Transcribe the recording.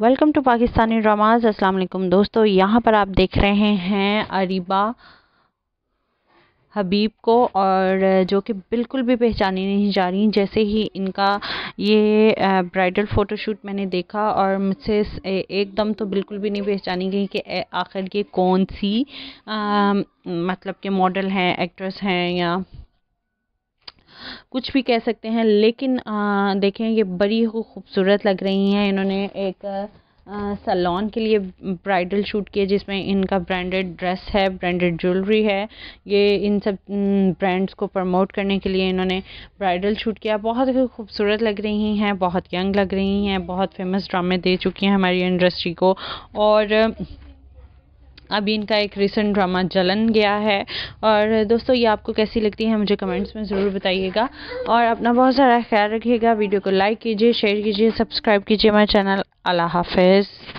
welcome to Pakistani dramas अस्सलाम वालेकुम दोस्तों यहाँ पर आप देख रहे हैं अरिबा हबीब को और जो कि बिल्कुल भी पहचानी नहीं जा रही जैसे ही इनका ये ब्राइडल फ़ोटोशूट मैंने देखा और मुझसे एकदम तो बिल्कुल भी नहीं पहचानी गई कि आखिर ये कौन सी आ, मतलब के मॉडल हैं एक्ट्रेस हैं या कुछ भी कह सकते हैं लेकिन देखें ये बड़ी खूबसूरत लग रही हैं इन्होंने एक सलोन के लिए ब्राइडल शूट किए जिसमें इनका ब्रांडेड ड्रेस है ब्रांडेड ज्वेलरी है ये इन सब ब्रांड्स को प्रमोट करने के लिए इन्होंने ब्राइडल शूट किया बहुत ही खूबसूरत लग रही हैं बहुत यंग लग रही हैं बहुत फेमस ड्रामे दे चुकी हैं हमारी इंडस्ट्री को और अभी इनका एक रिसेंट ड्रामा जलन गया है और दोस्तों ये आपको कैसी लगती है मुझे कमेंट्स में ज़रूर बताइएगा और अपना बहुत सारा ख्याल रखिएगा वीडियो को लाइक कीजिए शेयर कीजिए सब्सक्राइब कीजिए हमारे चैनल अल्लाह हाफिज़